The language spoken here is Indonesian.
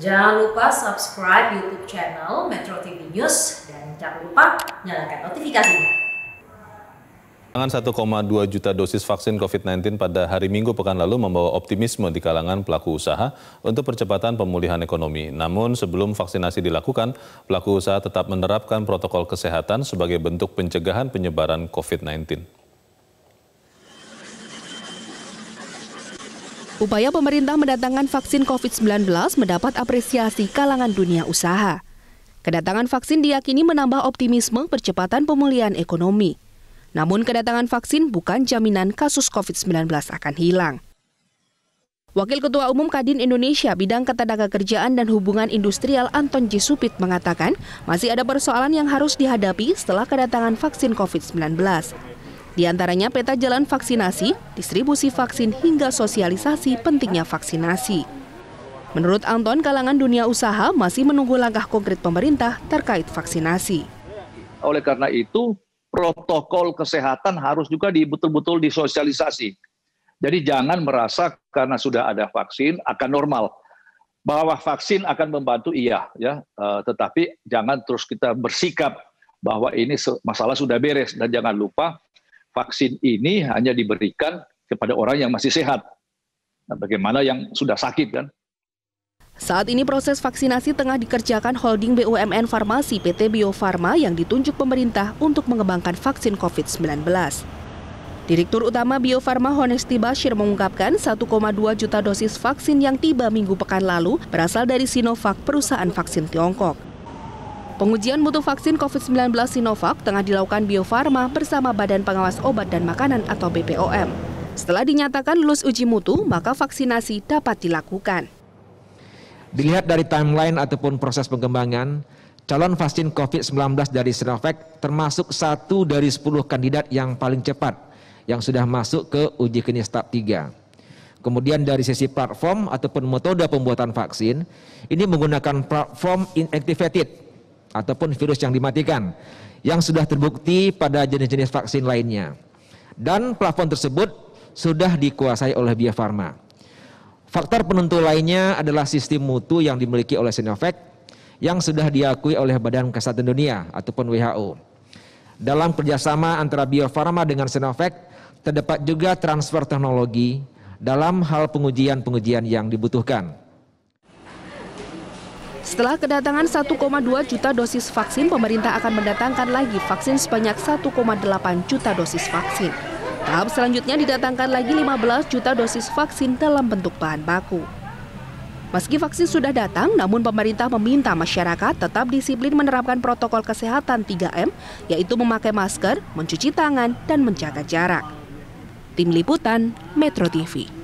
Jangan lupa subscribe YouTube channel Metro TV News dan jangan lupa nyalakan notifikasinya. Penanganan 1,2 juta dosis vaksin COVID-19 pada hari Minggu pekan lalu membawa optimisme di kalangan pelaku usaha untuk percepatan pemulihan ekonomi. Namun sebelum vaksinasi dilakukan, pelaku usaha tetap menerapkan protokol kesehatan sebagai bentuk pencegahan penyebaran COVID-19. Upaya pemerintah mendatangkan vaksin COVID-19 mendapat apresiasi kalangan dunia usaha. Kedatangan vaksin diyakini menambah optimisme percepatan pemulihan ekonomi. Namun kedatangan vaksin bukan jaminan kasus COVID-19 akan hilang. Wakil Ketua Umum Kadin Indonesia bidang ketenagakerjaan dan hubungan industrial Anton J. Supit mengatakan masih ada persoalan yang harus dihadapi setelah kedatangan vaksin COVID-19. Di antaranya peta jalan vaksinasi, distribusi vaksin hingga sosialisasi pentingnya vaksinasi. Menurut Anton, kalangan dunia usaha masih menunggu langkah konkret pemerintah terkait vaksinasi. Oleh karena itu, protokol kesehatan harus juga betul-betul disosialisasi. Jadi jangan merasa karena sudah ada vaksin akan normal. Bahwa vaksin akan membantu iya, ya. E, tetapi jangan terus kita bersikap bahwa ini masalah sudah beres dan jangan lupa vaksin ini hanya diberikan kepada orang yang masih sehat. Nah, bagaimana yang sudah sakit kan? Saat ini proses vaksinasi tengah dikerjakan holding BUMN Farmasi PT Bio Farma yang ditunjuk pemerintah untuk mengembangkan vaksin COVID-19. Direktur Utama Bio Farma Honesti Bashir mengungkapkan 1,2 juta dosis vaksin yang tiba minggu pekan lalu berasal dari Sinovac perusahaan vaksin Tiongkok. Pengujian mutu vaksin COVID-19 Sinovac tengah dilakukan Bio Farma bersama Badan Pengawas Obat dan Makanan atau BPOM. Setelah dinyatakan lulus uji mutu, maka vaksinasi dapat dilakukan. Dilihat dari timeline ataupun proses pengembangan, calon vaksin COVID-19 dari Sinovac termasuk satu dari 10 kandidat yang paling cepat yang sudah masuk ke uji klinis tahap 3. Kemudian dari sisi platform ataupun metode pembuatan vaksin, ini menggunakan platform inactivated ataupun virus yang dimatikan yang sudah terbukti pada jenis-jenis vaksin lainnya. Dan plafon tersebut sudah dikuasai oleh Bio Farma. Faktor penentu lainnya adalah sistem mutu yang dimiliki oleh Sinovac yang sudah diakui oleh Badan Kesehatan Dunia ataupun WHO. Dalam kerjasama antara Bio Farma dengan Sinovac, terdapat juga transfer teknologi dalam hal pengujian-pengujian yang dibutuhkan. Setelah kedatangan 1,2 juta dosis vaksin, pemerintah akan mendatangkan lagi vaksin sebanyak 1,8 juta dosis vaksin. Tahap selanjutnya didatangkan lagi 15 juta dosis vaksin dalam bentuk bahan baku. Meski vaksin sudah datang, namun pemerintah meminta masyarakat tetap disiplin menerapkan protokol kesehatan 3M, yaitu memakai masker, mencuci tangan, dan menjaga jarak. Tim Liputan, Metro TV.